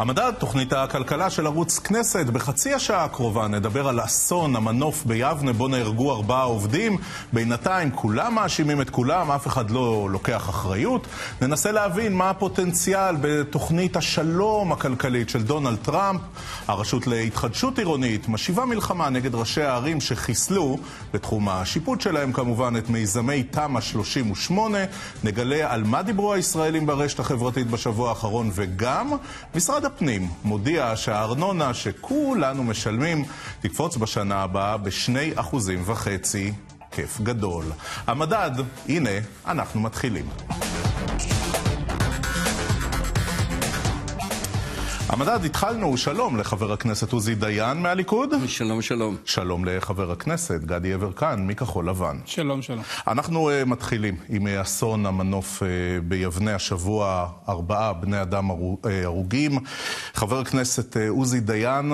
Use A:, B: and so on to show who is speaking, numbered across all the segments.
A: המדד, תוכנית הכלכלה של ערוץ כנסת. בחצי השעה הקרובה נדבר על אסון המנוף ביבנה, בו נהרגו ארבעה עובדים. בינתיים כולם מאשימים את כולם, אף אחד לא לוקח אחריות. ננסה להבין מה הפוטנציאל בתוכנית השלום הכלכלית של דונלד טראמפ. הרשות להתחדשות עירונית משיבה מלחמה נגד ראשי הערים שחיסלו, בתחום השיפוט שלהם כמובן, את מיזמי תמ"א 38. נגלה על מה דיברו הישראלים ברשת החברתית בשבוע האחרון, וגם משרד הפנים מודיע שהארנונה שכולנו משלמים תקפוץ בשנה הבאה בשני אחוזים וחצי. כיף גדול. המדד, הנה, אנחנו מתחילים. המדד, התחלנו, שלום לחבר הכנסת עוזי דיין מהליכוד. שלום, שלום. שלום לחבר הכנסת גדי יברקן מכחול לבן. שלום, שלום. אנחנו uh, מתחילים עם אה, אסון המנוף uh, ביבנה השבוע, ארבעה בני אדם הרוגים. חבר הכנסת עוזי uh, דיין,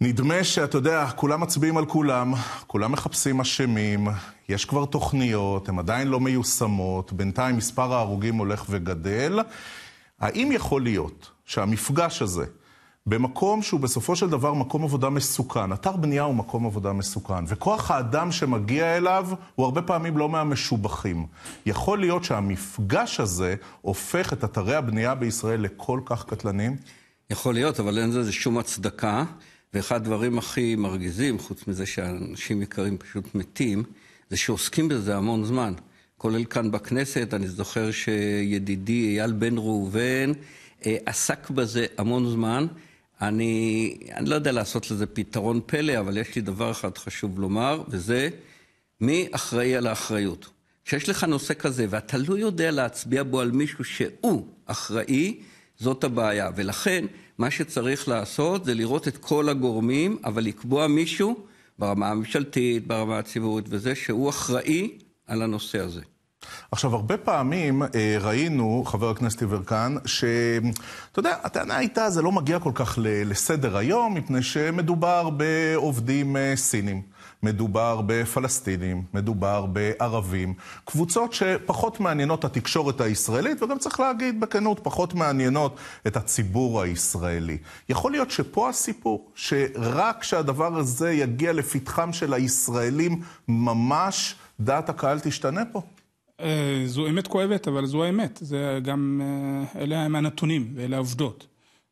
A: נדמה שאתה יודע, כולם מצביעים על כולם, כולם מחפשים אשמים, יש כבר תוכניות, הן עדיין לא מיושמות, בינתיים מספר ההרוגים הולך וגדל. האם יכול להיות שהמפגש הזה, במקום שהוא בסופו של דבר מקום עבודה מסוכן, אתר בנייה הוא מקום עבודה מסוכן, וכוח האדם שמגיע אליו הוא הרבה פעמים לא מהמשובחים. יכול להיות שהמפגש הזה הופך את אתרי הבנייה בישראל לכל כך קטלניים?
B: יכול להיות, אבל אין לזה שום הצדקה. ואחד הדברים הכי מרגיזים, חוץ מזה שאנשים יקרים פשוט מתים, זה שעוסקים בזה המון זמן. כולל כאן בכנסת, אני זוכר שידידי אייל בן ראובן אה, עסק בזה המון זמן. אני, אני לא יודע לעשות לזה פתרון פלא, אבל יש לי דבר אחד חשוב לומר, וזה מי אחראי על האחריות. כשיש לך נושא כזה ואתה לא יודע להצביע בו על מישהו שהוא אחראי, זאת הבעיה. ולכן, מה שצריך לעשות זה לראות את כל הגורמים, אבל לקבוע מישהו ברמה הממשלתית, ברמה הציבורית וזה, שהוא אחראי על הנושא הזה. עכשיו, הרבה
A: פעמים אה, ראינו, חבר הכנסת יברקן, שאתה יודע, הטענה הייתה, זה לא מגיע כל כך לסדר היום, מפני שמדובר בעובדים אה, סינים. מדובר בפלסטינים, מדובר בערבים, קבוצות שפחות מעניינות התקשורת הישראלית, וגם צריך להגיד בכנות, פחות מעניינות את הציבור הישראלי. יכול להיות שפה הסיפור, שרק כשהדבר הזה יגיע לפתחם של הישראלים ממש, דעת הקהל תשתנה פה.
C: אה, זו אמת כואבת, אבל זו האמת. זה גם, אה, אלה הם הנתונים ואלה העובדות.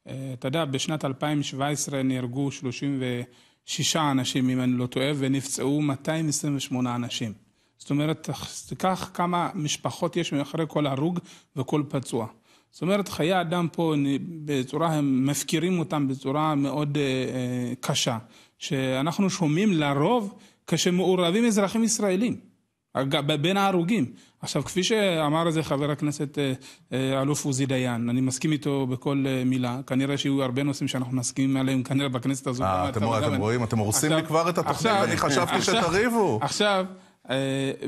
C: אה, אתה יודע, בשנת 2017 נהרגו 36 אנשים, אם אני לא טועה, ונפצעו 228 אנשים. זאת אומרת, תיקח כמה משפחות יש מאחורי כל הרוג וכל פצוע. זאת אומרת, חיי אדם פה בצורה, הם מפקירים אותם בצורה מאוד אה, קשה. שאנחנו שומעים לרוב כשמעורבים אזרחים ישראלים. בין ההרוגים. עכשיו, כפי שאמר את זה חבר הכנסת אה, אה, אלוף עוזי דיין, אני מסכים איתו בכל אה, מילה. כנראה שיהיו הרבה נושאים שאנחנו מסכימים עליהם, כנראה בכנסת הזאת. אה, אתם רואים,
A: אתם הורסים לי כבר את התוכנית, אני חשבתי
C: שתריבו. עכשיו,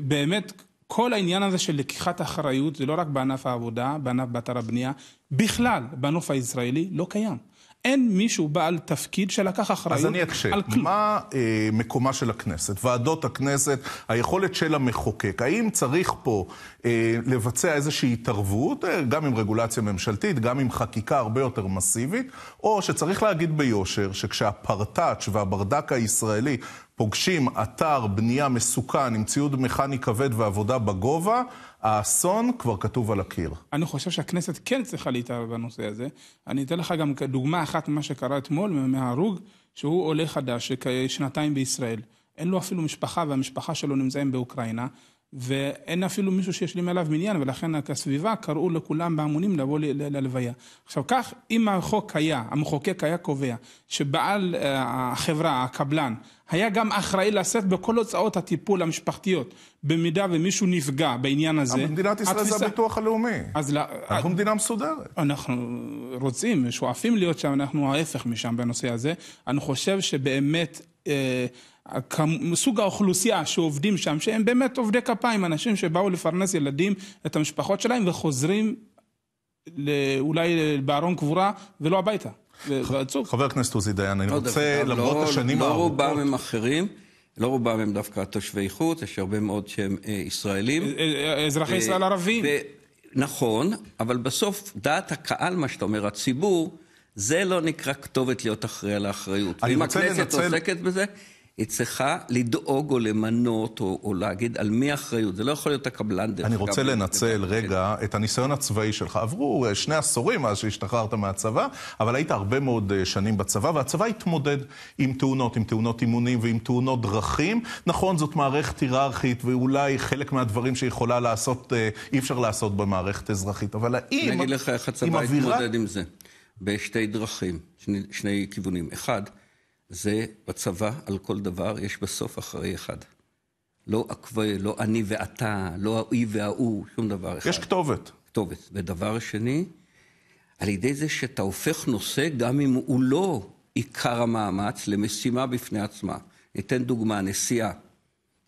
C: באמת, כל העניין הזה של לקיחת אחריות, זה לא רק בענף העבודה, בענף באתר הבנייה, בכלל, בנוף הישראלי, לא קיים. אין מישהו בעל תפקיד שלקח אחריות אז אני אקשה. על כלום.
A: מה אה, מקומה של הכנסת, ועדות הכנסת, היכולת של המחוקק? האם צריך פה אה, לבצע איזושהי התערבות, אה, גם עם רגולציה ממשלתית, גם עם חקיקה הרבה יותר מסיבית, או שצריך להגיד ביושר שכשהפרטאץ' והברדק הישראלי פוגשים אתר בנייה מסוכן עם ציוד מכני כבד ועבודה בגובה, האסון כבר כתוב על הקיר.
C: אני חושב שהכנסת כן צריכה להתערב בנושא הזה. אני אתן לך גם דוגמה אחת ממה שקרה אתמול, מההרוג, שהוא עולה חדש, שנתיים בישראל. אין לו אפילו משפחה, והמשפחה שלו נמצאים באוקראינה. ואין אפילו מישהו שישלים עליו מניין, ולכן הסביבה קראו לכולם בהמונים לבוא ללוויה. עכשיו כך, אם החוק היה, המחוקק היה קובע, שבעל אה, החברה, הקבלן, היה גם אחראי לשאת בכל הוצאות הטיפול המשפחתיות, במידה ומישהו נפגע בעניין הזה. אבל מדינת ישראל התפיסה... זה
A: הביטוח הלאומי.
C: אז לא... אנחנו את... אה, מדינה מסודרת. אנחנו רוצים, שואפים להיות שם, אנחנו ההפך משם בנושא הזה. אני חושב שבאמת אה, סוג האוכלוסייה שעובדים שם, שהם באמת עובדי כפיים, אנשים שבאו לפרנס ילדים, את המשפחות שלהם, וחוזרים אולי בארון קבורה ולא הביתה.
A: חבר הכנסת עוזי דיין, אני לא, רוצה, למרות לא, השנים לא הארוכות... לא רובם
B: הם אחרים. לא רובם הם דווקא תושבי חוץ, יש הרבה מאוד שהם אה, ישראלים. אה, אזרחי ישראל ערבים. נכון, אבל בסוף דעת הקהל, מה שאתה אומר, הציבור, זה לא נקרא כתובת להיות אחראי על האחריות. ואם הכנסת לנצל... עוסקת בזה, היא צריכה לדאוג או למנות או, או להגיד על מי האחריות. זה לא יכול להיות הקבלן דרך אגב. אני רוצה לנצל
A: רגע כן. את הניסיון הצבאי שלך. עברו אה, שני עשורים מאז שהשתחררת מהצבא, אבל היית הרבה מאוד אה, שנים בצבא, והצבא התמודד עם תאונות, עם תאונות אימונים ועם תאונות דרכים. נכון, זאת מערכת היררכית, ואולי חלק מהדברים שיכולה לעשות, אה, אי אפשר
B: לעשות במערכת אזרחית, אבל האם... אני אגיד לך איך הצבא התמודד עם זה. בשתי דרכים, שני, שני כיוונים. אחד, זה בצבא על כל דבר יש בסוף אחרי אחד. לא אקווה, לא אני ואתה, לא האי וההוא, שום דבר אחד. יש כתובת. כתובת. ודבר שני, על ידי זה שאתה הופך נושא, גם אם הוא לא עיקר המאמץ, למשימה בפני עצמה. ניתן דוגמה, נסיעה.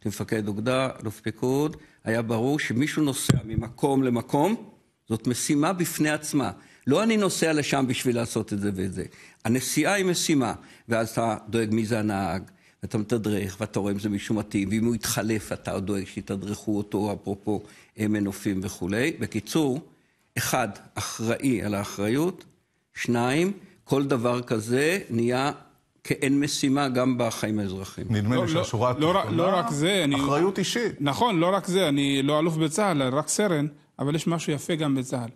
B: כמפקד אוגדה, אלוף פיקוד, היה ברור שמישהו נוסע ממקום למקום, זאת משימה בפני עצמה. לא אני נוסע לשם בשביל לעשות את זה ואת זה. הנסיעה היא משימה, ואז אתה דואג מי זה הנהג, ואתה מתדרך, ואתה רואה אם זה מישהו מתאים, ואם הוא יתחלף, אתה דואג שיתדרכו אותו, אפרופו מנופים וכולי. בקיצור, אחד, אחראי על האחריות, שניים, כל דבר כזה נהיה כאין משימה גם בחיים האזרחיים. נדמה לי לא, לא, שהשורה
C: לא התחתונה, לא רק זה, אני... אחריות אישית.
B: נכון, לא רק זה, אני לא אלוף בצה"ל, רק סרן,
C: אבל יש משהו יפה גם בצה"ל.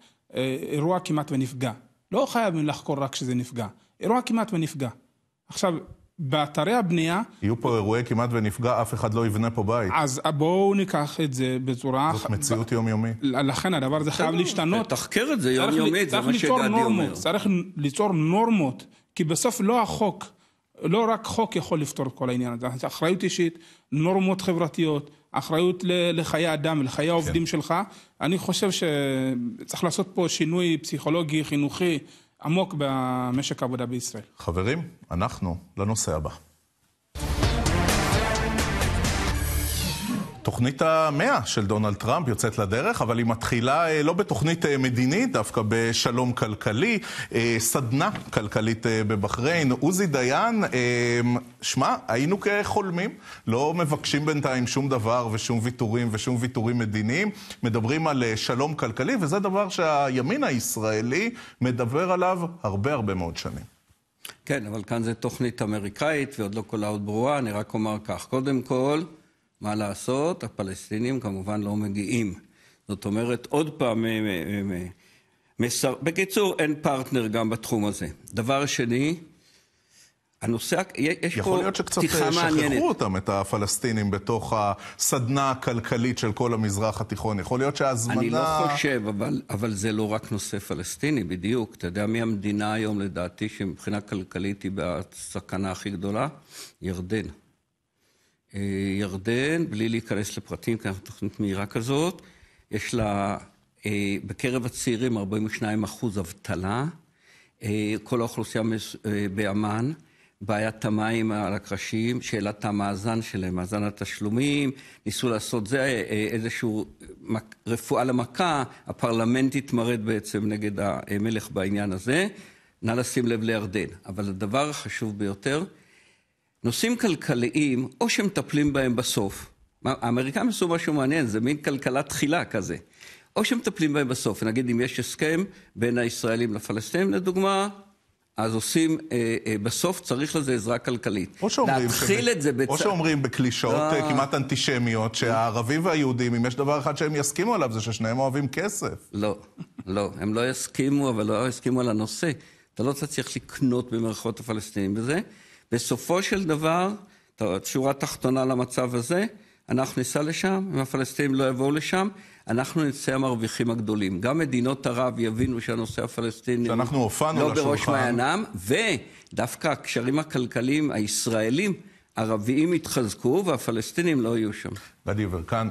C: אירוע כמעט ונפגע. לא חייבים לחקור רק שזה נפגע. אירוע כמעט ונפגע. עכשיו, באתרי הבנייה...
A: יהיו פה אירועי כמעט ונפגע, אף אחד לא יבנה פה בית.
C: אז בואו ניקח את זה בצורה... זאת
A: מציאות יומיומית.
C: לכן הדבר הזה חייב להשתנות. תחקר את זה יומיומית, זה מה שדעתי אומר. צריך ליצור נורמות, כי בסוף לא החוק. לא רק חוק יכול לפתור את כל העניין הזה, זה אחריות אישית, נורמות חברתיות, אחריות לחיי אדם, לחיי העובדים כן. שלך. אני חושב שצריך לעשות פה שינוי פסיכולוגי, חינוכי, עמוק במשק
A: העבודה בישראל. חברים, אנחנו לנושא הבא. תוכנית המאה של דונלד טראמפ יוצאת לדרך, אבל היא מתחילה אה, לא בתוכנית אה, מדינית, דווקא בשלום כלכלי, אה, סדנה כלכלית בבחריין. עוזי דיין, שמע, היינו כחולמים, לא מבקשים בינתיים שום דבר ושום ויתורים ושום ויתורים מדיניים, מדברים על שלום כלכלי, וזה דבר שהימין הישראלי מדבר עליו הרבה הרבה מאוד
B: שנים. כן, אבל כאן זה תוכנית אמריקאית, ועוד לא כל העוד ברורה, אני רק אומר כך. קודם כל, מה לעשות, הפלסטינים כמובן לא מגיעים. זאת אומרת, עוד פעם, אה, אה, אה, מסר... בקיצור, אין פרטנר גם בתחום הזה. דבר שני, הנושא, יש פה יכול להיות שקצת שכחו מעניינת. אותם,
A: את הפלסטינים, בתוך הסדנה הכלכלית של כל המזרח התיכון. יכול להיות שההזמנה... אני לא חושב,
B: אבל, אבל זה לא רק נושא פלסטיני, בדיוק. אתה יודע מי המדינה היום, לדעתי, שמבחינה כלכלית היא בסכנה הכי גדולה? ירדן. אה, ירדן, בלי להיכנס לפרטים, כי אנחנו תוכנית מהירה כזאת. יש לה אה, בקרב הצעירים 42 אחוז אבטלה. אה, כל האוכלוסייה באמ"ן, בעיית המים על הקרשים, שאלת המאזן שלהם, מאזן התשלומים, ניסו לעשות זה איזושהי רפואה למכה, הפרלמנט התמרד בעצם נגד המלך בעניין הזה. נא לשים לב לירדן. אבל הדבר החשוב ביותר, נושאים כלכליים, או שמטפלים בהם בסוף. האמריקאים עשו משהו מעניין, זה מין כלכלה תחילה כזה. או שמטפלים בהם בסוף, נגיד אם יש הסכם בין הישראלים לפלסטינים לדוגמה, אז עושים, אה, אה, בסוף צריך לזה עזרה כלכלית. או שאומרים... להתחיל שבא, את זה בצ... או שאומרים בקלישאות לא... כמעט
A: אנטישמיות, שהערבים והיהודים, אם יש דבר אחד שהם יסכימו עליו, זה ששניהם אוהבים
B: כסף. לא, לא. הם לא יסכימו, אבל לא יסכימו על הנושא. אתה לא צריך לקנות במרכאות הפלסטינים בזה. בסופו של דבר, שורה תחתונה למצב הזה, אנחנו ניסע לשם, אם הפלסטינים לא יבואו לשם, אנחנו נצא המרוויחים הגדולים. גם מדינות ערב יבינו שהנושא הפלסטיני לא בראש מעיינם, ודווקא הקשרים הכלכליים הישראלים ערביים יתחזקו והפלסטינים לא יהיו שם. גדי יברקן,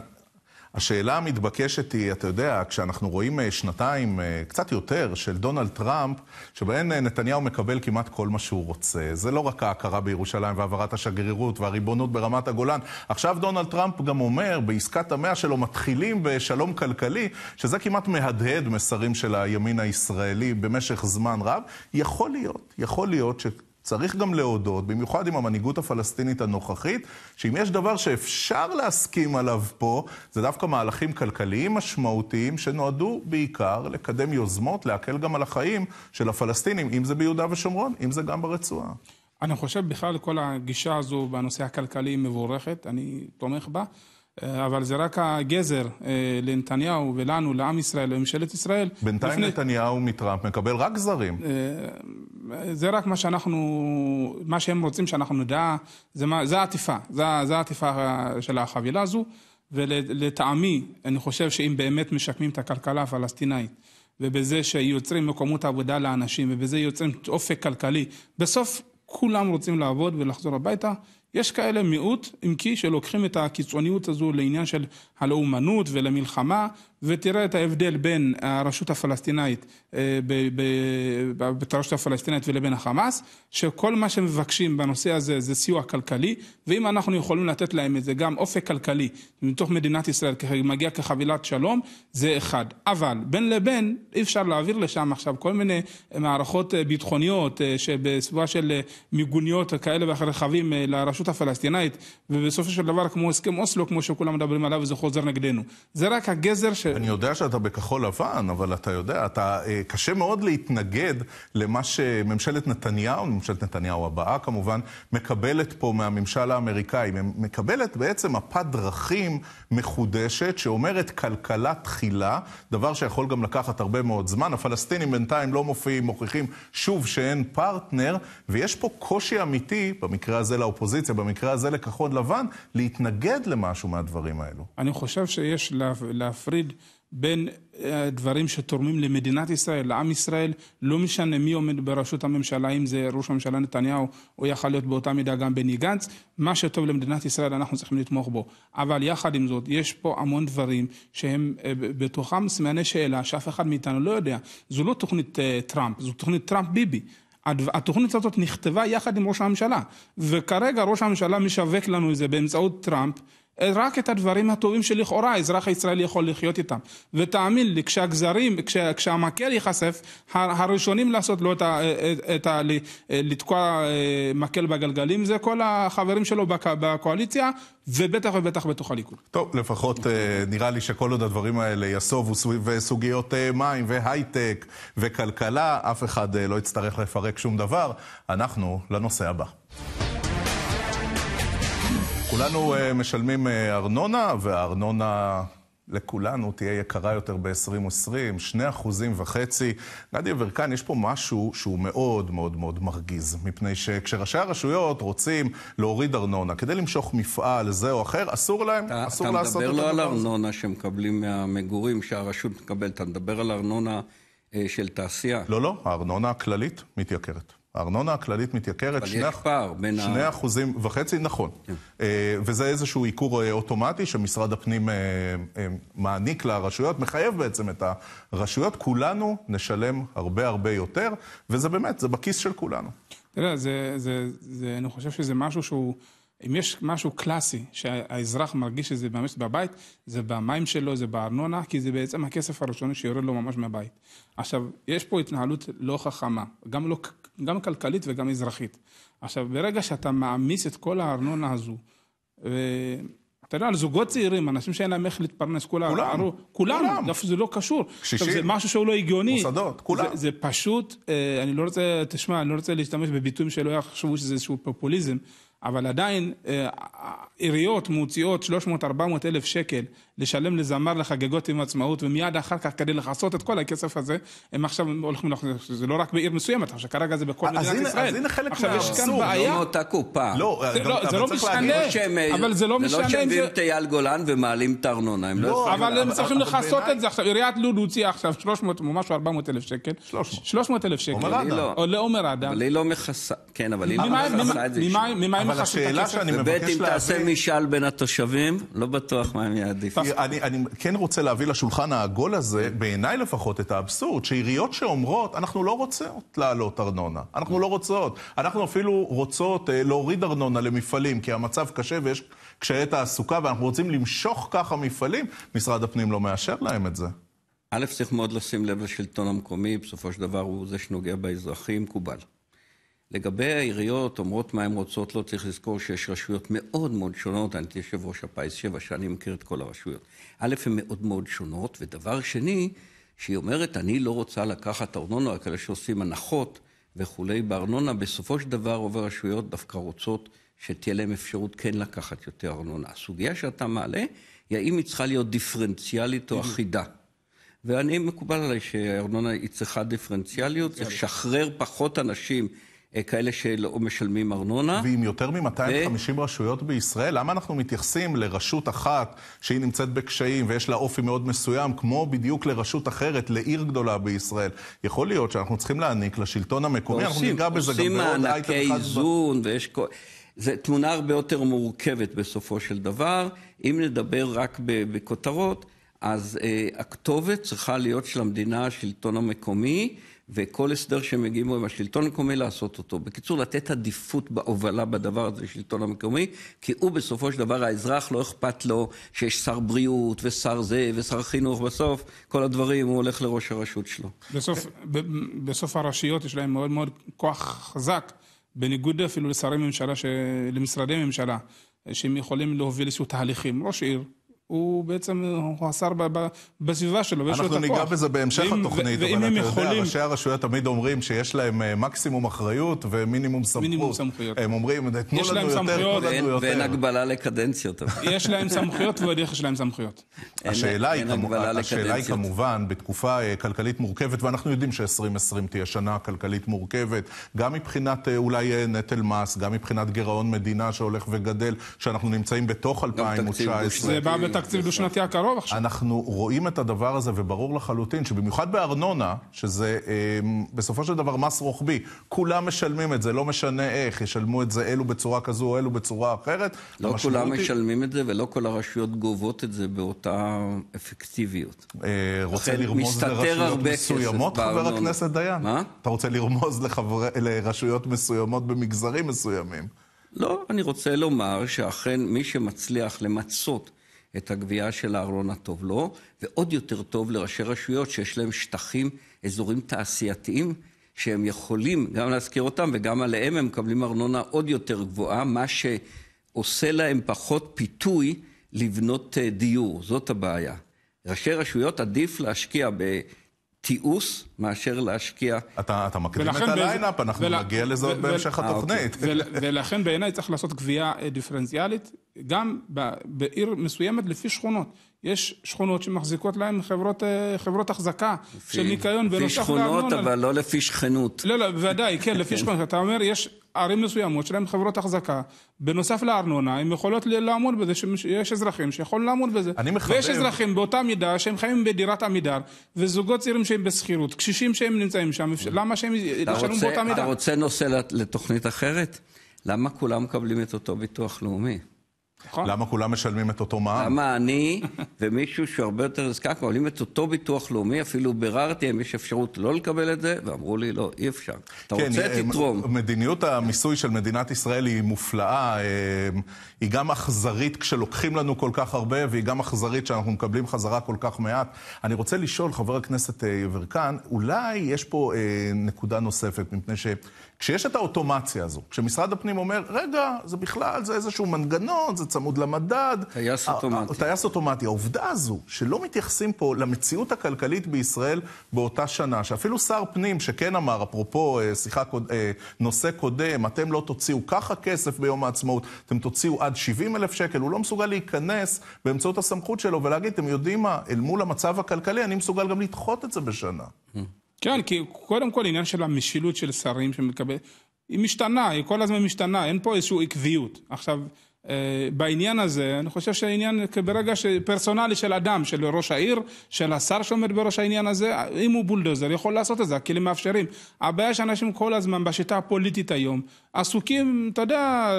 B: השאלה המתבקשת היא, אתה יודע,
A: כשאנחנו רואים אה, שנתיים, אה, קצת יותר, של דונלד טראמפ, שבהן אה, נתניהו מקבל כמעט כל מה שהוא רוצה. זה לא רק ההכרה בירושלים והעברת השגרירות והריבונות ברמת הגולן. עכשיו דונלד טראמפ גם אומר, בעסקת המאה שלו מתחילים בשלום כלכלי, שזה כמעט מהדהד מסרים של הימין הישראלי במשך זמן רב. יכול להיות, יכול להיות ש... צריך גם להודות, במיוחד עם המנהיגות הפלסטינית הנוכחית, שאם יש דבר שאפשר להסכים עליו פה, זה דווקא מהלכים כלכליים משמעותיים שנועדו בעיקר לקדם יוזמות, להקל גם על החיים של הפלסטינים, אם זה ביהודה ושומרון, אם זה גם ברצועה.
C: אני חושב בכלל כל הגישה הזו בנושא הכלכלי מבורכת, אני תומך בה, אה, אבל זה רק הגזר אה, לנתניהו ולנו, לעם ישראל, לממשלת ישראל. בינתיים לפני...
A: נתניהו מטראמפ מקבל רק זרים.
C: אה, זה רק מה שאנחנו, מה שהם רוצים שאנחנו נדע, זה, העטיפה, זה העטיפה של החבילה הזו, ולטעמי, אני חושב שאם באמת משקמים את הכלכלה הפלסטינאית, ובזה שיוצרים מקומות עבודה לאנשים, ובזה יוצרים אופק כלכלי, בסוף כולם רוצים לעבוד ולחזור הביתה. יש כאלה מיעוט, אם כי, שלוקחים את הקיצוניות הזו לעניין של הלאומנות ולמלחמה, ותראה את ההבדל בין הרשות הפלסטינאית, אה, הרשות הפלסטינאית ולבין החמאס, שכל מה שמבקשים בנושא הזה זה סיוע כלכלי, ואם אנחנו יכולים לתת להם את זה גם אופק כלכלי מתוך מדינת ישראל, מגיע כחבילת שלום, זה אחד. אבל בין לבין אי אפשר להעביר לשם עכשיו כל מיני אה, מערכות אה, ביטחוניות, שבסביבה של מיגוניות כאלה ואחרי רכבים לרשות הפלסטינאית, ובסופו של
A: דבר כמו הסכם אוסלו, כמו שכולם מדברים עליו, חוזר נגדנו. זה רק הגזר ש... אני יודע שאתה בכחול לבן, אבל אתה יודע, אתה... אה, קשה מאוד להתנגד למה שממשלת נתניהו, ממשלת נתניהו הבאה כמובן, מקבלת פה מהממשל האמריקאי. מקבלת בעצם מפת דרכים מחודשת שאומרת כלכלה תחילה, דבר שיכול גם לקחת הרבה מאוד זמן. הפלסטינים בינתיים לא מופיעים, מוכיחים שוב שאין פרטנר, ויש פה קושי אמיתי, במקרה הזה לאופוזיציה, במקרה הזה לכחול לבן, להתנגד למשהו מהדברים האלו.
C: אני חושב שיש להפריד בין הדברים אה, שתורמים למדינת ישראל, לעם ישראל, לא משנה מי עומד בראשות הממשלה, אם זה ראש הממשלה נתניהו, או יכול להיות באותה מידה גם בני גנץ, מה שטוב למדינת ישראל אנחנו צריכים לתמוך בו. אבל יחד עם זאת, יש פה המון דברים שהם אה, בתוכם סימני שאלה שאף אחד מאיתנו לא יודע. זו לא תוכנית אה, טראמפ, זו תוכנית טראמפ-ביבי. התוכנית הזאת נכתבה יחד עם ראש הממשלה, וכרגע ראש הממשלה משווק לנו את זה באמצעות טראמפ. אה, רק את הדברים הטובים שלכאורה האזרח הישראלי יכול לחיות איתם. ותאמין לי, כשהגזרים, כש, כשהמקל ייחשף, הראשונים לעשות לו את ה... אה, אה, את ה לתקוע מקל בגלגלים, זה כל החברים שלו בק, בקואליציה,
A: ובטח ובטח בתוך הליכוד. טוב, לפחות נראה לי שכל עוד הדברים האלה יסובו סביב סוגיות מים והייטק וכלכלה, אף אחד לא יצטרך לפרק שום דבר. אנחנו לנושא הבא. כולנו אה, משלמים אה, ארנונה, והארנונה לכולנו תהיה יקרה יותר ב-2020, 2 אחוזים וחצי. גדי יברקן, יש פה משהו שהוא מאוד מאוד מאוד מרגיז, מפני שכשראשי הרשויות רוצים להוריד ארנונה כדי למשוך מפעל זה או אחר, אסור להם,
B: אתה, אסור אתה לעשות את הדבר הזה. אתה מדבר לא על ארנונה שמקבלים מהמגורים שהרשות מקבלת, אתה מדבר על ארנונה אה, של תעשייה. לא, לא, הארנונה הכללית מתייקרת.
A: הארנונה הכללית מתייקרת. אבל יש
B: פער בין ה...
A: אחוזים וחצי, נכון. כן. אה, וזה איזשהו עיקור אה, אוטומטי שמשרד הפנים אה, מעניק לרשויות, מחייב בעצם את הרשויות. כולנו נשלם הרבה הרבה יותר, וזה באמת, זה בכיס של כולנו.
C: אתה יודע, זה, זה, זה, אני חושב שזה משהו שהוא... אם יש משהו קלאסי שהאזרח מרגיש שזה ממש בבית, זה במים שלו, זה בארנונה, כי זה בעצם הכסף הראשון שיורד לו ממש מהבית. עכשיו, יש פה התנהלות לא חכמה, גם לא גם כלכלית וגם אזרחית. עכשיו, ברגע שאתה מעמיס את כל הארנונה הזו, אה, אתה יודע, על זוגות צעירים, אנשים שאין להם איך להתפרנס, כולם, כולם, ערו, כולם, כולם. זה לא קשור. קשישים, זה משהו שהוא לא הגיוני. מוסדות, כולם. זה, זה פשוט, אה, אני לא רוצה, תשמע, אני לא רוצה להשתמש בביטויים שלא יחשבו שזה איזשהו פופוליזם, אבל עדיין אה, עיריות מוציאות 300-400 אלף שקל לשלם לזמר לחגגות עם עצמאות, ומיד אחר כך כדי לכסות את כל הכסף הזה, הם עכשיו הולכים לחסות, זה לא רק בעיר מסוימת, עכשיו כרגע זה בכל מדינת ישראל. אז הנה חלק מהאבסורד. לא מאותה קופה. לא, זה לא, לא משנה, לא אה, אבל זה לא משנה. זה לא שהם את
B: אייל גולן ומעלים את הארנונה, לא, לא אבל הם צריכים לכסות
C: את זה עכשיו, עיריית לוד הוציאה עכשיו 300 ומשהו 400 אלף שקל. 300 אלף שקל.
B: לעומר אדם. אבל היא לא מכסה, כן, אבל היא לא מכסה את זה. ממה אבל השאלה שאני מבקש להבין... וב' אם תעשה משאל בין התושבים, לא בטוח מה הם יעדיפו.
A: אני כן רוצה להביא לשולחן העגול הזה, בעיניי לפחות, את האבסורד, שעיריות שאומרות, אנחנו לא רוצות להעלות ארנונה. אנחנו לא רוצות. אנחנו אפילו רוצות אה, להוריד ארנונה למפעלים, כי המצב קשה ויש קשיי תעסוקה, ואנחנו רוצים למשוך ככה מפעלים, משרד הפנים לא מאשר להם את זה.
B: א', צריך מאוד לשים לב לשלטון המקומי, בסופו של דבר הוא זה שנוגע באזרחים, מקובל. לגבי העיריות, אומרות מה הן רוצות, לא צריך לזכור שיש רשויות מאוד מאוד שונות, אני הייתי יושב ראש הפיס שבע שאני מכיר את כל הרשויות. א', הן מאוד מאוד שונות, ודבר שני, שהיא אומרת, אני לא רוצה לקחת ארנונה, רק אלה שעושים הנחות וכולי בארנונה, בסופו של דבר רוב הרשויות דווקא רוצות שתהיה להן אפשרות כן לקחת יותר ארנונה. הסוגיה שאתה מעלה, היא האם היא צריכה להיות דיפרנציאלית או mm-hmm. אחידה. ואני, מקובל עליי שהארנונה היא צריכה דיפרנציאליות, צריך לשחרר פחות אנשים אה, כאלה שלא משלמים ארנונה. ועם יותר מ-250
A: ו... רשויות בישראל, למה אנחנו מתייחסים לרשות אחת שהיא נמצאת בקשיים ויש לה אופי מאוד מסוים, כמו בדיוק לרשות אחרת, לעיר גדולה בישראל? יכול להיות שאנחנו צריכים להעניק לשלטון המקומי, ועושים, אנחנו ניגע בזה גם בעוד אייטם אחד. עושים מענקי
B: איזון ויש... כל... זו תמונה הרבה יותר מורכבת בסופו של דבר. אם נדבר רק בכותרות, אז אה, הכתובת צריכה להיות של המדינה, השלטון המקומי, וכל הסדר שמגיעים עם השלטון המקומי לעשות אותו. בקיצור, לתת עדיפות בהובלה בדבר הזה, שלטון המקומי, כי הוא בסופו של דבר, האזרח לא אכפת לו שיש שר בריאות ושר זה ושר חינוך, בסוף כל הדברים, הוא הולך לראש הרשות שלו.
C: בסוף, ב- בסוף הרשויות יש להם מאוד מאוד כוח חזק, בניגוד אפילו לשרי ממשלה, ש... למשרדי ממשלה, שהם יכולים להוביל איזשהו תהליכים. ראש עיר הוא בעצם, הוא השר בסביבה שלו, ויש לו את הכוח. אנחנו ניגע בזה
A: בהמשך ואם, התוכנית, ואם אבל אתה יכולים... יודע, ראשי הרשויות תמיד אומרים שיש להם אה, מקסימום אחריות ומינימום סמכות. מינימום סמכויות. הם אומרים, תנו לנו יותר, תנו לנו יותר. ואין
B: הגבלה לקדנציות. יש להם סמכויות
A: ועוד איך יש להם סמכויות. השאלה, היא, כמובן, השאלה היא
B: כמובן,
A: בתקופה אה, כלכלית מורכבת, ואנחנו יודעים ש-2020 תהיה שנה כלכלית מורכבת, גם מבחינת אה, אולי נטל מס, גם מבחינת גירעון מדינה שהולך וגדל, שאנחנו נמצאים בתוך 2019. תקציב דו-שנתי הקרוב עכשיו. אנחנו רואים את הדבר הזה, וברור לחלוטין שבמיוחד בארנונה, שזה אה, בסופו של דבר מס רוחבי, כולם משלמים את זה, לא משנה איך, ישלמו את זה אלו בצורה כזו או אלו בצורה אחרת. לא כולם משלמים
B: את זה, ולא כל הרשויות גובות את זה באותה אפקטיביות. אה, רוצה לרמוז לרשויות מסוימות, חבר הכנסת
A: דיין? מה? אתה רוצה לרמוז לחבר... לרשויות מסוימות
B: במגזרים מסוימים? לא, אני רוצה לומר שאכן מי שמצליח למצות את הגבייה של הארנונה טוב לו, ועוד יותר טוב לראשי רשויות שיש להם שטחים, אזורים תעשייתיים, שהם יכולים גם להזכיר אותם וגם עליהם הם מקבלים ארנונה עוד יותר גבוהה, מה שעושה להם פחות פיתוי לבנות אה, דיור. זאת הבעיה. ראשי רשויות עדיף להשקיע ב... תיעוש מאשר להשקיע. אתה, אתה מקדים את הליינאפ, אנחנו ולה... נגיע לזה עוד בהמשך אה, ו... אוקיי. התוכנית.
C: ול... ולכן בעיניי צריך לעשות גבייה אה, דיפרנציאלית, גם ב... בעיר מסוימת לפי שכונות. יש שכונות שמחזיקות להן חברות, אה, חברות החזקה לפי, של ניקיון. לפי שכונות, אבל על...
B: לא לפי שכנות. לא, לא, בוודאי, כן, לפי כן. שכונות.
C: אתה אומר, יש ערים מסוימות שלהם חברות החזקה, בנוסף לארנונה, הן יכולות לעמוד בזה שיש אזרחים שיכולים לעמוד בזה. אני מחבר... ויש אזרחים באותה מידה שהם חיים בדירת עמידר, וזוגות צעירים שהם בשכירות, קשישים שהם נמצאים שם, למה שהם ישלמו באותה מידה? אתה
B: רוצה נושא לתוכנית אחרת? למה כולם מקבלים את אותו ביטוח לאומי? נכון. למה כולם משלמים את אותו מע"מ? למה אני ומישהו שהרבה יותר נזקק מעלים את אותו ביטוח לאומי, אפילו ביררתי אם יש אפשרות לא לקבל את זה, ואמרו לי, לא, אי אפשר. אתה כן, רוצה, אה, תתרום.
A: מדיניות המיסוי של מדינת ישראל היא מופלאה. אה, היא גם אכזרית כשלוקחים לנו כל כך הרבה, והיא גם אכזרית כשאנחנו מקבלים חזרה כל כך מעט. אני רוצה לשאול, חבר הכנסת אה, יברקן, אולי יש פה נקודה נוספת, מפני ש... כשיש את האוטומציה הזו, כשמשרד הפנים אומר, רגע, זה בכלל, זה איזשהו מנגנון, זה צמוד למדד. טייס אוטומטי. טייס אוטומטי. העובדה הזו, שלא מתייחסים פה למציאות הכלכלית בישראל באותה שנה, שאפילו שר פנים שכן אמר, אפרופו אה, שיחה, אה, נושא קודם, אתם לא תוציאו ככה כסף ביום העצמאות, אתם תוציאו עד 70 אלף שקל, הוא לא מסוגל להיכנס באמצעות הסמכות שלו ולהגיד, אתם יודעים מה, אל מול המצב הכלכלי, אני מסוגל גם לדחות את זה בשנה.
B: Mm.
C: כן, כי קודם כל עניין של המשילות של שרים שמקבל, היא משתנה, היא כל הזמן משתנה, אין פה איזושהי עקביות. עכשיו... אה, בעניין הזה, אני חושב שהעניין ברגע שפרסונלי של אדם, של ראש העיר, של השר שעומד בראש העניין הזה, אם הוא בולדוזר יכול לעשות את זה, הכלים מאפשרים. הבעיה שאנשים כל הזמן בשיטה הפוליטית היום עסוקים, אתה יודע,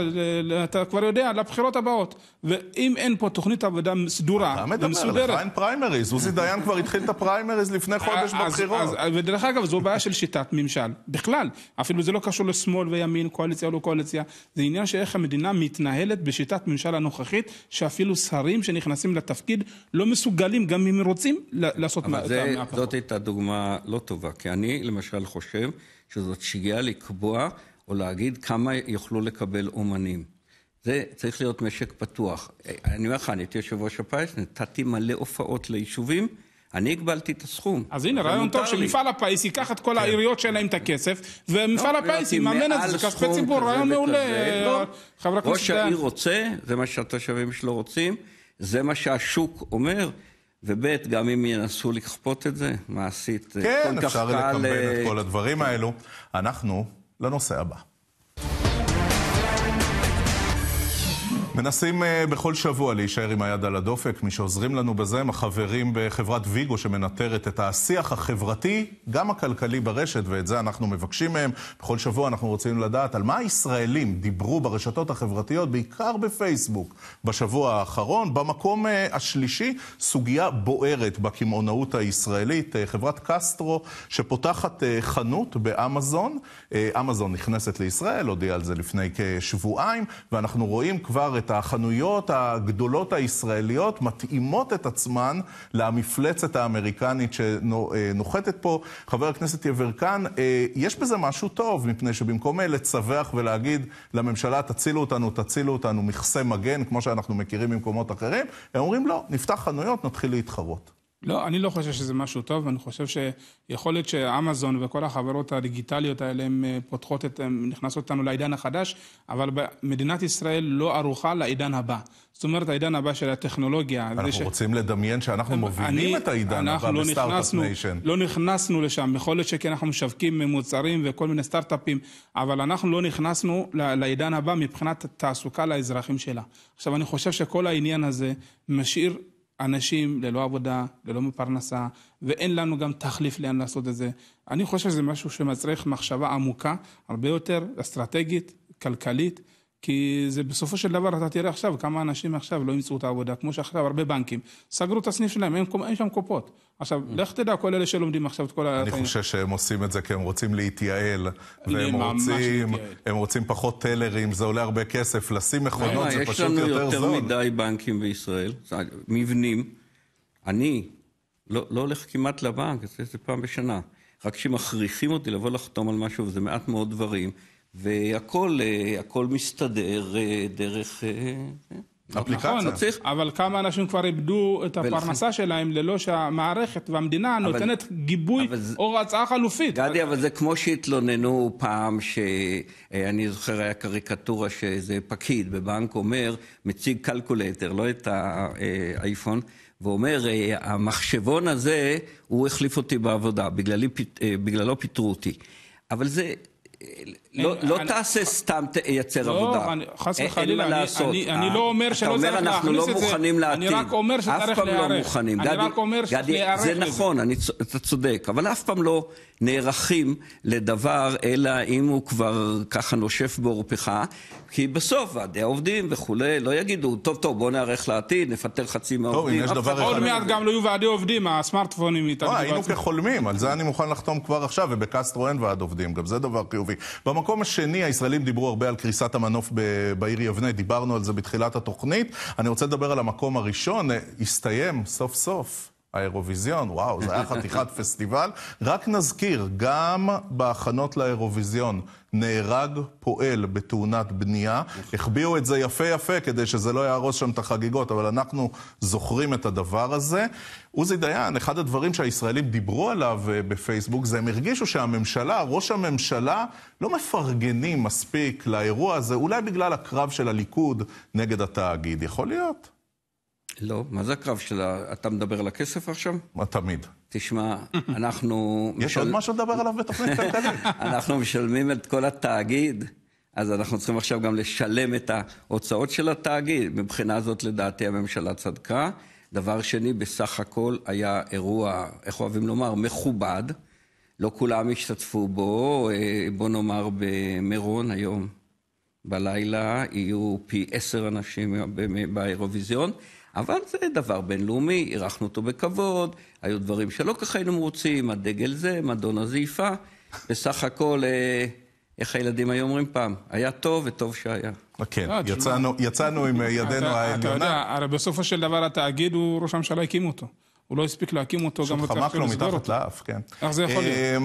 C: אה, אתה כבר יודע, לבחירות הבאות. ואם אין פה תוכנית עבודה סדורה ומסודרת... אתה מדבר, לך אין
A: פריימריז, עוזי דיין כבר התחיל את הפריימריז לפני אה, חודש בבחירות.
C: ודרך אגב, זו בעיה של שיטת ממשל, בכלל. אפילו זה לא קשור לשמאל וימין, קואליציה או לא קואליציה, זה עניין שאיך המדינה מתנהלת בשיטת ממשל הנוכחית, שאפילו שרים שנכנסים לתפקיד לא מסוגלים, גם אם רוצים, לעשות אבל מה, זה, את
B: זאת הייתה דוגמה לא טובה, כי אני למשל חושב שזאת שגיאה לקבוע או להגיד כמה יוכלו לקבל אומנים. זה צריך להיות משק פתוח. אני אומר לך, אני הייתי יושב ראש הפיס, נתתי מלא הופעות ליישובים. אני הגבלתי את הסכום. אז הנה, רעיון טוב שמפעל
C: הפיס ייקח את כל כן. העיריות
B: שאין להם את הכסף, ומפעל לא, הפיס יממן את זה, כספי ציבור, רעיון מעולה. אה, לא. חבר הכנסת... ראש העיר רוצה, זה מה שהתושבים שלו רוצים, זה מה שהשוק אומר. וב' גם אם ינסו לכפות את זה, מעשית, כן, כל כך קל... כן, אפשר לקמבן את אה, כל הדברים כן. האלו.
A: אנחנו לנושא הבא. מנסים אה, בכל שבוע להישאר עם היד על הדופק. מי שעוזרים לנו בזה הם החברים בחברת ויגו שמנטרת את השיח החברתי, גם הכלכלי ברשת, ואת זה אנחנו מבקשים מהם. בכל שבוע אנחנו רוצים לדעת על מה הישראלים דיברו ברשתות החברתיות, בעיקר בפייסבוק, בשבוע האחרון. במקום אה, השלישי, סוגיה בוערת בקמעונאות הישראלית, אה, חברת קסטרו, שפותחת חנות באמזון. אמזון נכנסת לישראל, הודיעה על זה לפני כשבועיים, ואנחנו רואים כבר את אומרת, החנויות הגדולות הישראליות מתאימות את עצמן למפלצת האמריקנית שנוחתת אה, פה. חבר הכנסת יברקן, אה, יש בזה משהו טוב, מפני שבמקום אה, לצווח ולהגיד לממשלה, תצילו אותנו, תצילו אותנו, מכסה מגן, כמו שאנחנו מכירים ממקומות אחרים, הם אומרים, לא, נפתח חנויות, נתחיל להתחרות.
C: לא, אני לא חושב שזה משהו טוב, אני חושב שיכול להיות שאמזון וכל החברות הדיגיטליות האלה, הן אה, פותחות, את, הן נכנסות אותנו לעידן החדש, אבל מדינת ישראל לא ערוכה לעידן הבא. זאת אומרת, העידן הבא של הטכנולוגיה. אנחנו ש...
A: רוצים לדמיין שאנחנו מובילים אני, את העידן הבא לא בסטארט-אפ ניישן.
C: לא נכנסנו לשם, יכול להיות שכן אנחנו משווקים מוצרים וכל מיני סטארט-אפים, אבל אנחנו לא נכנסנו לעידן הבא מבחינת תעסוקה לאזרחים שלה. עכשיו, אני חושב שכל העניין הזה משאיר אנשים ללא עבודה, ללא פרנסה, ואין לנו גם תחליף לאן לעשות את זה. אני חושב שזה משהו שמצריך מחשבה עמוקה, הרבה יותר אסטרטגית, כלכלית. כי זה בסופו של דבר, אתה תראה עכשיו כמה אנשים עכשיו לא ימצאו את העבודה, כמו שעכשיו הרבה בנקים סגרו את הסניף שלהם, אין, אין שם קופות. עכשיו, mm. לך תדע, כל
A: אלה שלומדים עכשיו את כל ה... אני חושב שהם עושים את זה כי הם רוצים להתייעל, והם רוצים, הם רוצים פחות טלרים, זה עולה הרבה כסף, לשים מכונות לא, זה פשוט יותר זול. יש לנו יותר
B: מדי בנקים בישראל, מבנים. אני לא, לא הולך כמעט לבנק, זה, פעם בשנה. רק כשמכריחים אותי לבוא לחתום על משהו, וזה מעט מאוד דברים. והכל אה, הכל מסתדר אה, דרך... אה, אפליקציה. נכון, נכון, צריך...
C: אבל כמה אנשים כבר איבדו את הפרנסה ולכן... שלהם ללא שהמערכת והמדינה אבל... נותנת
B: גיבוי אבל... או הצעה חלופית. גדי, אבל זה כמו שהתלוננו פעם, שאני זוכר, היה קריקטורה שאיזה פקיד בבנק אומר, מציג קלקולטר, לא את האייפון. ואומר, המחשבון הזה, הוא החליף אותי בעבודה, בגללי, בגללו פיטרו אותי. אבל זה, לא, לא תעשה סתם תייצר לא, עבודה, אני, חס וחלילה, אלא אני, לעשות. אני, אה, לא אומר שלא צריך להכניס לא את זה. אתה אומר אנחנו לא מוכנים לעתיד. אני רק אומר שצריך להיערך. אף פעם לא מוכנים. אני רק אומר שצריך להיערך לזה. זה נכון, אתה צודק, אבל אף פעם לא נערכים לדבר, אלא אם הוא כבר ככה נושף בעורפך, כי בסוף ועדי העובדים וכולי לא יגידו, טוב, טוב, בוא נערך לעתיד, נפטר חצי מהעובדים. עוד מעט
C: גם לא יהיו ועדי עובדים, הסמארטפונים יתעדו. היינו
A: כחולמים, על זה אני מוכן לחתום כבר עכשיו, ובקסטרו אין ועד עובדים, גם זה דבר חיובי. במקום השני, הישראלים דיברו הרבה על קריסת המנוף בעיר יבנה, דיברנו על זה בתחילת התוכנית. אני רוצה לדבר על המקום הראשון, הסתיים סוף סוף. האירוויזיון, וואו, זה היה חתיכת פסטיבל. רק נזכיר, גם בהכנות לאירוויזיון נהרג פועל בתאונת בנייה. נכון. החביאו את זה יפה יפה כדי שזה לא יהרוס שם את החגיגות, אבל אנחנו זוכרים את הדבר הזה. עוזי דיין, אחד הדברים שהישראלים דיברו עליו אה, בפייסבוק, זה הם הרגישו שהממשלה, ראש הממשלה, לא מפרגנים מספיק לאירוע הזה, אולי בגלל הקרב של הליכוד נגד התאגיד. יכול להיות.
B: לא, מה זה הקרב של ה... אתה מדבר על הכסף עכשיו? תמיד. תשמע, אנחנו... יש עוד משהו
A: לדבר עליו בתוכנית כלכלית.
B: אנחנו משלמים את כל התאגיד, אז אנחנו צריכים עכשיו גם לשלם את ההוצאות של התאגיד. מבחינה זאת, לדעתי, הממשלה צדקה. דבר שני, בסך הכל היה אירוע, איך אוהבים לומר, מכובד. לא כולם השתתפו בו, אה, בוא נאמר במירון היום. בלילה יהיו פי עשר אנשים באירוויזיון. אבל זה דבר בינלאומי, אירחנו אותו בכבוד, היו דברים שלא ככה היינו מרוצים, הדגל זה, מדונה זייפה. בסך הכל, אה, איך הילדים היו אומרים פעם, היה טוב וטוב שהיה. כן, אה, יצאנו, יצאנו עם אה, ידינו העליונה. אתה יודע,
C: הרי בסופו של דבר התאגיד, הוא ראש הממשלה הקים אותו. הוא לא הספיק להקים אותו, גם לא צריך לסגור אותו. חמק לו מתחת
A: לאף, כן. איך זה יכול להיות?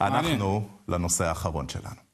A: אמ, אנחנו לנושא האחרון שלנו.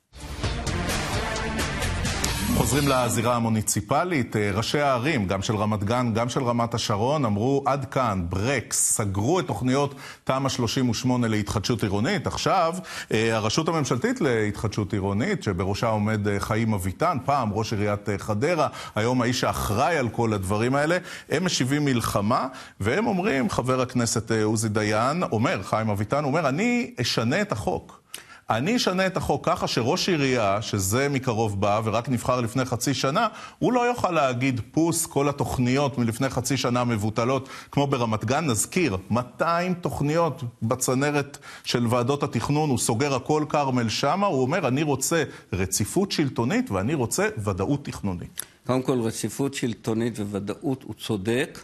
A: חוזרים לזירה המוניציפלית, אה, ראשי הערים, גם של רמת גן, גם של רמת השרון, אמרו עד כאן, ברקס, סגרו את תוכניות תמ"א 38 להתחדשות עירונית. עכשיו, אה, הרשות הממשלתית להתחדשות עירונית, שבראשה עומד אה, חיים אביטן, פעם ראש עיריית חדרה, היום האיש האחראי על כל הדברים האלה, הם משיבים מלחמה, והם אומרים, חבר הכנסת עוזי דיין, אומר, חיים אביטן אומר, אני אשנה את החוק. אני אשנה את החוק ככה שראש עירייה, שזה מקרוב בא ורק נבחר לפני חצי שנה, הוא לא יוכל להגיד פוס, כל התוכניות מלפני חצי שנה מבוטלות, כמו ברמת גן. נזכיר, 200 תוכניות בצנרת של ועדות התכנון, הוא סוגר הכל כרמל שמה, הוא אומר, אני רוצה
B: רציפות שלטונית ואני רוצה ודאות תכנונית. קודם כל, רציפות שלטונית וודאות, הוא צודק.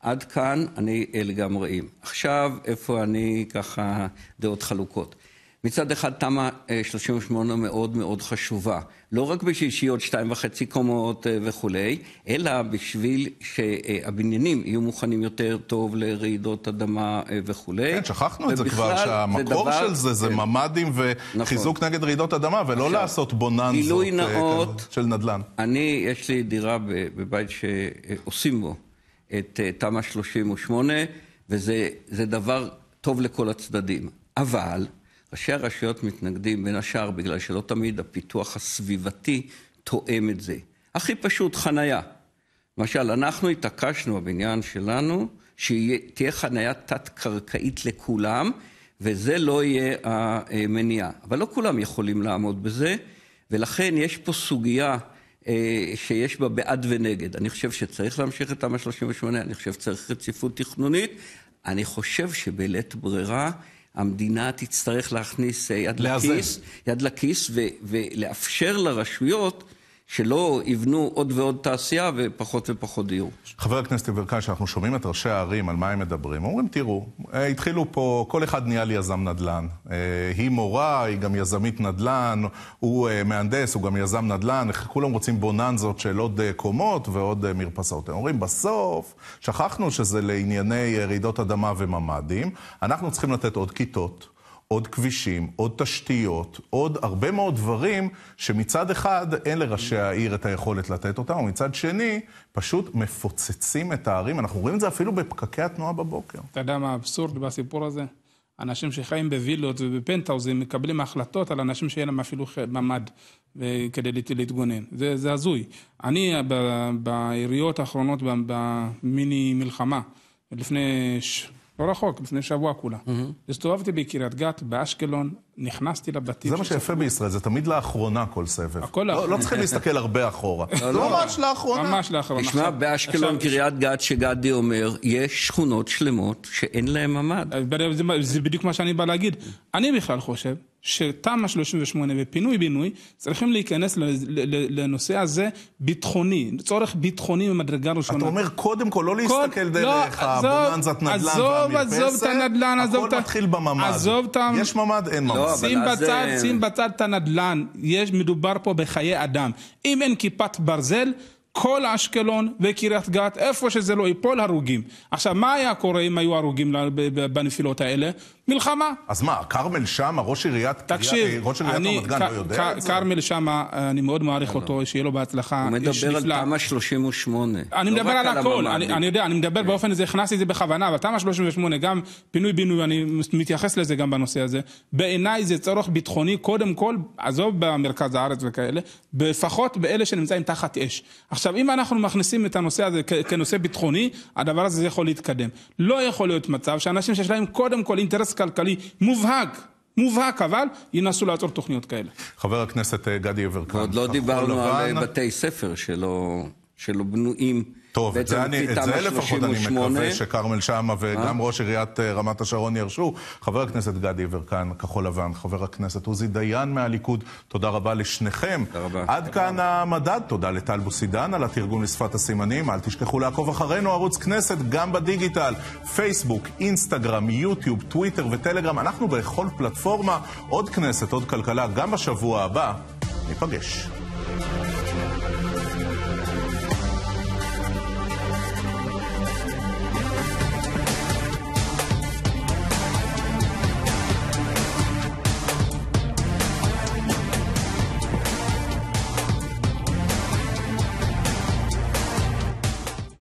B: עד כאן אני לגמרי עם. עכשיו, איפה אני ככה דעות חלוקות. מצד אחד תמ"א 38 אה, מאוד מאוד חשובה, לא רק בשביל שיהיו עוד שתיים וחצי קומות אה, וכולי, אלא בשביל שהבניינים יהיו מוכנים יותר טוב לרעידות אדמה אה, וכולי. כן, שכחנו את זה כבר, שהמקור של זה זה כן. ממ"דים נכון. וחיזוק נגד רעידות אדמה, ולא
A: לעשות בוננזות של נדל"ן.
B: אני, יש לי דירה בבית שעושים בו את תמ"א 38, וזה דבר טוב לכל הצדדים. אבל... ראשי הרשויות מתנגדים בין השאר בגלל שלא תמיד הפיתוח הסביבתי תואם את זה. הכי פשוט, חנייה. למשל, אנחנו התעקשנו בבניין שלנו שתהיה חנייה תת-קרקעית לכולם, וזה לא יהיה המניעה. אבל לא כולם יכולים לעמוד בזה, ולכן יש פה סוגיה אה, שיש בה בעד ונגד. אני חושב שצריך להמשיך את תמ"א 38, אני חושב שצריך רציפות תכנונית, אני חושב שבלית ברירה המדינה תצטרך להכניס אה, יד להזל. לכיס, יד לכיס ו, ולאפשר לרשויות שלא יבנו עוד ועוד תעשייה ופחות ופחות דיור.
A: חבר הכנסת יברקן, כשאנחנו שומעים את ראשי הערים, על מה הם מדברים, אומרים, תראו, אה, התחילו פה, כל אחד נהיה לי יזם נדל"ן. אה, היא מורה, היא גם יזמית נדל"ן, הוא אה, מהנדס, הוא גם יזם נדל"ן, כולם רוצים בוננזות של עוד קומות ועוד מרפסות. הם אומרים, בסוף, שכחנו שזה לענייני רעידות אדמה וממ"דים, אנחנו צריכים לתת עוד כיתות. עוד כבישים, עוד תשתיות, עוד הרבה מאוד דברים שמצד אחד אין לראשי העיר את היכולת לתת אותם, ומצד שני פשוט מפוצצים את הערים. אנחנו רואים את זה אפילו בפקקי התנועה בבוקר.
C: אתה יודע מה האבסורד בסיפור הזה? אנשים שחיים בווילות ובפנטהאוזים מקבלים החלטות על אנשים שאין להם אפילו ממ"ד אה, כדי להתגונן. זה, זה הזוי. אני אה, ב, בעיריות האחרונות, במיני מלחמה, לפני ש, לא רחוק, לפני שבוע כולה. Mm-hmm. הסתובבתי בקריית גת, באשקלון, נכנסתי לבתים. זה מה שיפה
A: בישראל, זה תמיד לאחרונה כל סבב. הכל לא, לא לאחרונה. לא צריכים להסתכל הרבה אחורה.
B: לא, לא, לא, ממש
C: לאחרונה. ממש לאחרונה. תשמע, באשקלון, קריית
B: גת, שגדי אומר, יש שכונות שלמות שאין להן ממ"ד. אה,
C: זה, זה בדיוק מה שאני בא להגיד. אני בכלל חושב שתמ"א 38 ופינוי-בינוי צריכים להיכנס לנושא הזה ביטחוני, צורך ביטחוני ממדרגה ראשונה. אתה אומר
A: קודם כל לא להסתכל
C: דרך לא, הבוננזת נדל"ן והמרפסת, עזוב, עזוב את הנדל"ן,
A: עזוב את הכל מתחיל בממ"ד. עזוב את ה... יש ממ"ד, אין לא, ממ"ד. לא, שים בצד, שים
C: בצד את הנדל"ן, יש, מדובר פה בחיי אדם. אם אין כיפת ברזל... כל אשקלון וקריית גת, איפה שזה לא ייפול, הרוגים. עכשיו, מה היה קורה אם היו הרוגים בנפילות
A: האלה? מלחמה. אז מה, כרמל שאמה, ראש עיריית תקשיב, אה, ראש עיריית רמת גן לא יודע את זה? כרמל
C: שאמה, אני מאוד מעריך לא, לא. אותו, שיהיה לו בהצלחה. הוא מדבר על
B: תמ"א 38. אני לא מדבר על הכל, אני
C: יודע, אני מדבר כן. באופן הזה, הכנסתי את זה בכוונה, אבל תמ"א 38, גם פינוי-בינוי, אני מתייחס לזה גם בנושא הזה. בעיניי זה צורך ביטחוני, קודם כל, עזוב במרכז הארץ וכאלה, לפחות באלה שנמצאים תחת אש. עכשיו, אם אנחנו מכניסים את הנושא הזה כנושא ביטחוני, הדבר הזה יכול להתקדם. לא יכול להיות מצב שאנשים שיש להם קודם כל אינטרס כלכלי מובהק מובהק אבל, ינסו לעצור תוכניות כאלה.
B: חבר הכנסת אה, גדי יברקן. עוד לא דיברנו על אה, בתי ספר שלא... שלא בנויים טוב, את זה, אני, את זה לפחות אני מקווה
A: שכרמל שאמה וגם אה? ראש עיריית אה, רמת השרון ירשו. חבר הכנסת גדי יברקן, כחול לבן, חבר הכנסת עוזי דיין מהליכוד, תודה רבה לשניכם. תודה רבה. עד תודה כאן רבה. המדד, תודה לטל בוסידן על התרגום לשפת הסימנים. אל תשכחו לעקוב אחרינו, ערוץ כנסת, גם בדיגיטל, פייסבוק, אינסטגרם, יוטיוב, טוויטר וטלגרם. אנחנו בכל פלטפורמה, עוד כנסת, עוד כלכלה, גם בשבוע הבא. ניפגש.